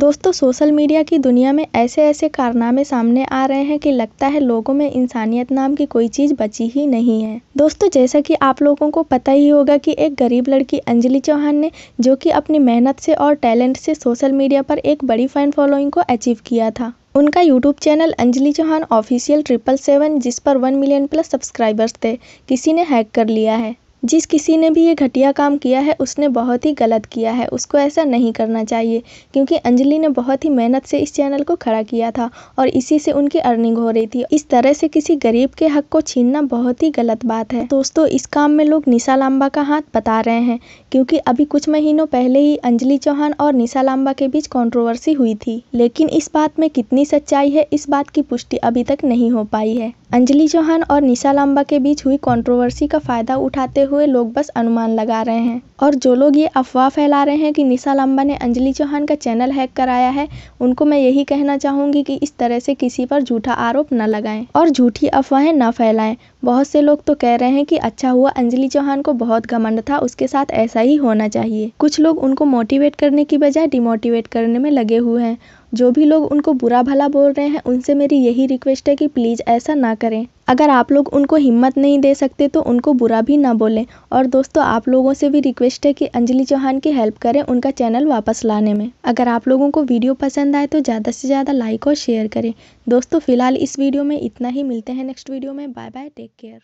दोस्तों social media की दुनिया में ऐसे ऐसे कारनामे सामने आ रहे हैं कि लगता है लोगों में इंसानियत नाम की कोई चीज बची ही नहीं है दोस्तों जैसा कि आप लोगों को पता ही होगा कि एक गरीब लड़की अंजलि चौहान ने जो कि अपनी मेहनत से और टैलेंट से सोशल मीडिया पर एक बड़ी फैन फॉलोइंग को अचीव किया था उनका YouTube channel Anjali Chauhan official triple seven जिस पर वन मिलियन प्लस सब्सक्राइबर्स थे किसी ने हैक कर लिया है जिस किसी ने भी ये घटिया काम किया है उसने बहुत ही गलत किया है उसको ऐसा नहीं करना चाहिए क्योंकि अंजलि ने बहुत ही मेहनत से इस चैनल को खड़ा किया था और इसी से उनकी अर्निंग हो रही थी इस तरह से किसी गरीब के हक को छीनना बहुत ही गलत बात है दोस्तों इस काम में लोग निशा लांबा का हाथ बता रहे हैं क्योंकि अभी कुछ महीनों पहले ही अंजलि चौहान और निशा लांबा के बीच कॉन्ट्रोवर्सी हुई थी लेकिन इस बात में कितनी सच्चाई है इस बात की पुष्टि अभी तक नहीं हो पाई है अंजलि चौहान और निशा लांबा के बीच हुई कॉन्ट्रोवर्सी का फायदा उठाते हुए लोग बस अनुमान लगा रहे हैं और जो लोग ये अफवाह फैला रहे हैं कि निशा लंबा ने अंजलि चौहान का चैनल हैक कराया है उनको मैं यही कहना चाहूंगी कि इस तरह से किसी पर झूठा आरोप न लगाएं और झूठी अफवाहें न फैलाएं बहुत से लोग तो कह रहे हैं कि अच्छा हुआ अंजलि चौहान को बहुत घमंड था उसके साथ ऐसा ही होना चाहिए कुछ लोग उनको मोटिवेट करने की बजाय डिमोटिवेट करने में लगे हुए हैं जो भी लोग उनको बुरा भला बोल रहे हैं उनसे मेरी यही रिक्वेस्ट है कि प्लीज़ ऐसा ना करें अगर आप लोग उनको हिम्मत नहीं दे सकते तो उनको बुरा भी ना बोलें और दोस्तों आप लोगों से भी रिक्वेस्ट है कि अंजलि चौहान की हेल्प करें उनका चैनल वापस लाने में अगर आप लोगों को वीडियो पसंद आए तो ज़्यादा से ज़्यादा लाइक और शेयर करें दोस्तों फिलहाल इस वीडियो में इतना ही मिलते हैं नेक्स्ट वीडियो में बाय बाय टेक केयर